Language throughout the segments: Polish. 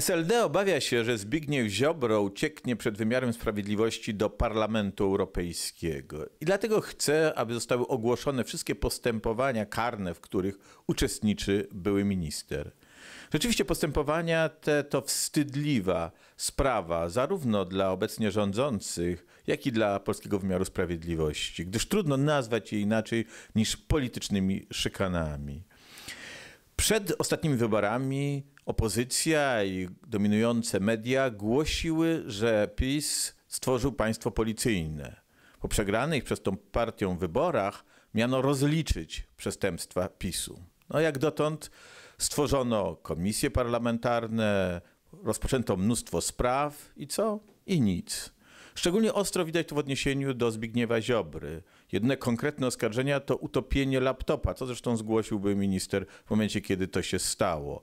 SLD obawia się, że Zbigniew Ziobro ucieknie przed wymiarem sprawiedliwości do Parlamentu Europejskiego i dlatego chce, aby zostały ogłoszone wszystkie postępowania karne, w których uczestniczy były minister. Rzeczywiście postępowania te to wstydliwa sprawa zarówno dla obecnie rządzących, jak i dla polskiego wymiaru sprawiedliwości, gdyż trudno nazwać je inaczej niż politycznymi szykanami. Przed ostatnimi wyborami opozycja i dominujące media głosiły, że PiS stworzył państwo policyjne. Po przegranych przez tą partią wyborach miano rozliczyć przestępstwa PiSu. No jak dotąd stworzono komisje parlamentarne, rozpoczęto mnóstwo spraw i co? I nic. Szczególnie ostro widać to w odniesieniu do Zbigniewa Ziobry. Jedne konkretne oskarżenia to utopienie laptopa, co zresztą zgłosiłby minister w momencie, kiedy to się stało.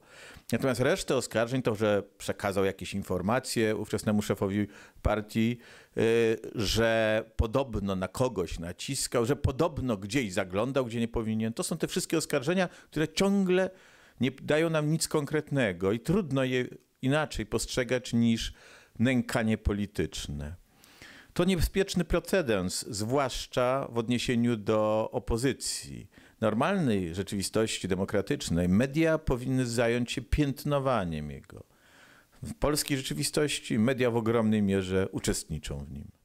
Natomiast resztę oskarżeń to, że przekazał jakieś informacje ówczesnemu szefowi partii, y, że podobno na kogoś naciskał, że podobno gdzieś zaglądał, gdzie nie powinien. To są te wszystkie oskarżenia, które ciągle nie dają nam nic konkretnego i trudno je inaczej postrzegać niż nękanie polityczne. To niebezpieczny precedens, zwłaszcza w odniesieniu do opozycji. Normalnej rzeczywistości demokratycznej media powinny zająć się piętnowaniem jego. W polskiej rzeczywistości media w ogromnej mierze uczestniczą w nim.